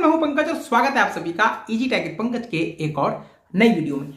मैं हूं पंकज और स्वागत है आप सभी का इजी e टैग पंकज के एक और नई वीडियो में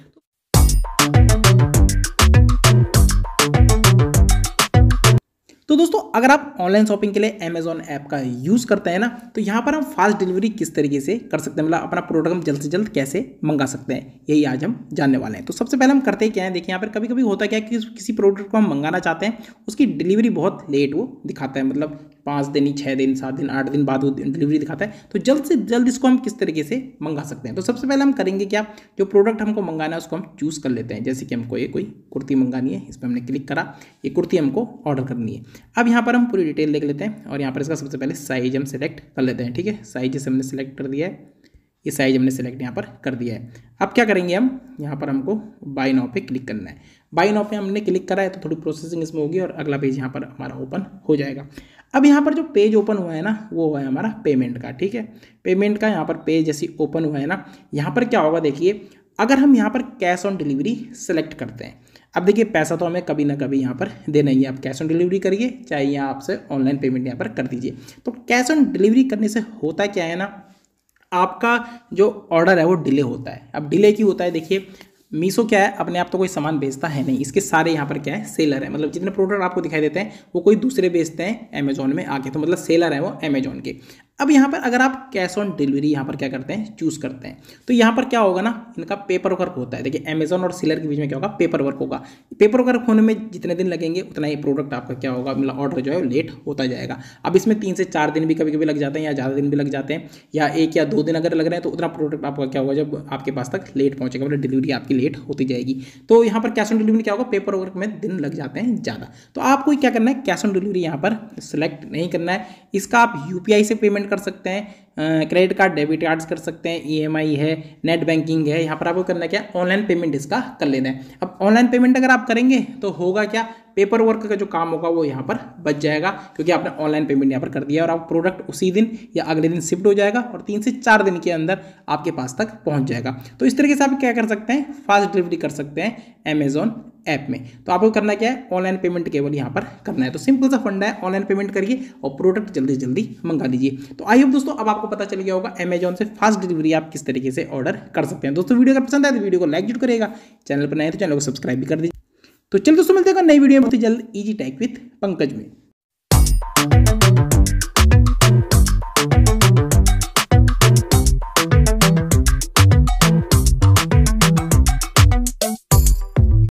तो दोस्तों अगर आप ऑनलाइन शॉपिंग के लिए अमेजोन ऐप का यूज़ करते हैं ना तो यहाँ पर हम फास्ट डिलीवरी किस तरीके से कर सकते हैं मतलब अपना प्रोडक्ट हम जल्द से जल्द कैसे मंगा सकते हैं यही आज हम जानने वाले हैं तो सबसे पहले हम करते क्या है देखिए यहाँ पर कभी कभी होता क्या है कि किसी प्रोडक्ट को हम मंगाना चाहते हैं उसकी डिलीवरी बहुत लेट वो दिखाता है मतलब पाँच दिन छः दिन सात दिन आठ दिन बाद वो डिलीवरी दिखाता है तो जल्द से जल्द इसको हम किस तरीके से मंगा सकते हैं तो सबसे पहले हम करेंगे क्या जो प्रोडक्ट हमको मंगाना है उसको हम चूज़ कर लेते हैं जैसे कि हमको ये कोई कुर्ती मंगानी है इस पर हमने क्लिक करा ये कुर्ती हमको ऑर्डर करनी है अब यहाँ पर हम पूरी डिटेल देख लेते हैं और यहाँ पर इसका सबसे पहले साइज हम सेलेक्ट कर लेते हैं ठीक है साइज जैसे हमने सेलेक्ट कर दिया है ये साइज हमने सेलेक्ट यहाँ पर कर दिया है अब क्या करेंगे हम यहाँ पर हमको बाई नाव पे क्लिक करना है बाई नाव पे हमने क्लिक करा है तो थोड़ी प्रोसेसिंग इसमें होगी और अगला पेज यहाँ पर हमारा ओपन हो जाएगा अब यहाँ पर जो पेज ओपन हुआ है ना वो हुआ है हमारा पेमेंट का ठीक है पेमेंट का यहाँ पर पेज जैसे ओपन हुआ है ना यहाँ पर क्या होगा देखिए अगर हम यहाँ पर कैश ऑन डिलीवरी सेलेक्ट करते हैं अब देखिए पैसा तो हमें कभी ना कभी यहाँ पर देना ही है आप कैश ऑन डिलीवरी करिए चाहे यहाँ आपसे ऑनलाइन पेमेंट यहाँ पर कर दीजिए तो कैश ऑन डिलीवरी करने से होता क्या है ना आपका जो ऑर्डर है वो डिले होता है अब डिले क्यों होता है देखिए मीसो क्या है अपने आप तो कोई सामान बेचता है नहीं इसके सारे यहाँ पर क्या है सेलर है मतलब जितने प्रोडक्ट आपको दिखाई देते हैं वो कोई दूसरे बेचते हैं अमेजोन में आके तो मतलब सेलर है वो अमेजोन के अब यहाँ पर अगर आप कैश ऑन डिलीवरी यहाँ पर क्या करते हैं चूज़ करते हैं तो यहाँ पर क्या होगा ना इनका पेपर वर्क होता है देखिए अमेजोन और सिलर के बीच में क्या होगा पेपर वर्क होगा पेपर वर्क होने में जितने दिन लगेंगे उतना ही प्रोडक्ट आपका क्या होगा मतलब ऑर्डर जो है लेट होता जाएगा अब इसमें तीन से चार दिन भी कभी कभी लग जाते हैं या ज़्यादा दिन भी लग जाते हैं या एक या दो दिन अगर लग रहे हैं तो उतना प्रोडक्ट आपका क्या होगा जब आपके पास तक लेट पहुँचेगा मतलब डिलीवरी आपकी लेट होती जाएगी तो यहाँ पर कैश ऑन डिलीवरी क्या होगा पेपर वर्क में दिन लग जाते हैं ज़्यादा तो आपको क्या करना है कैश ऑन डिलीवरी यहाँ पर सेलेक्ट नहीं करना है इसका आप यू से पेमेंट कर सकते हैं क्रेडिट कार्ड डेबिट कार्ड्स कर सकते हैं ईएमआई e है नेट बैंकिंग है यहाँ पर आपको करना क्या ऑनलाइन पेमेंट इसका कर लेना है अब ऑनलाइन पेमेंट अगर आप करेंगे तो होगा क्या पेपर वर्क का जो काम होगा वो यहाँ पर बच जाएगा क्योंकि आपने ऑनलाइन पेमेंट यहाँ पर कर दिया और आप प्रोडक्ट उसी दिन या अगले दिन शिफ्ट हो जाएगा और तीन से चार दिन के अंदर आपके पास तक पहुँच जाएगा तो इस तरीके से आप क्या कर सकते हैं फास्ट डिलीवरी कर सकते हैं अमेजोन ऐप में तो आपको करना क्या है ऑनलाइन पेमेंट केवल यहाँ पर करना है तो सिंपल सा फंडा है ऑनलाइन पेमेंट करिए और प्रोडक्ट जल्दी जल्दी मंगा दीजिए तो आई होप दोस्तों अब आपको पता चल गया होगा अमेजॉन से फास्ट डिलीवरी आप किस तरीके से ऑर्डर कर सकते हैं दोस्तों वीडियो अगर पसंद आए तो वीडियो को लाइक जरूर करेगा चैनल पर नए तो चैनल को सब्सक्राइब भी कर दीजिए तो चल दोस्तों मिलते हैं नई वीडियो में बहुत ही जल्द ईजी टैक विथ पंकज में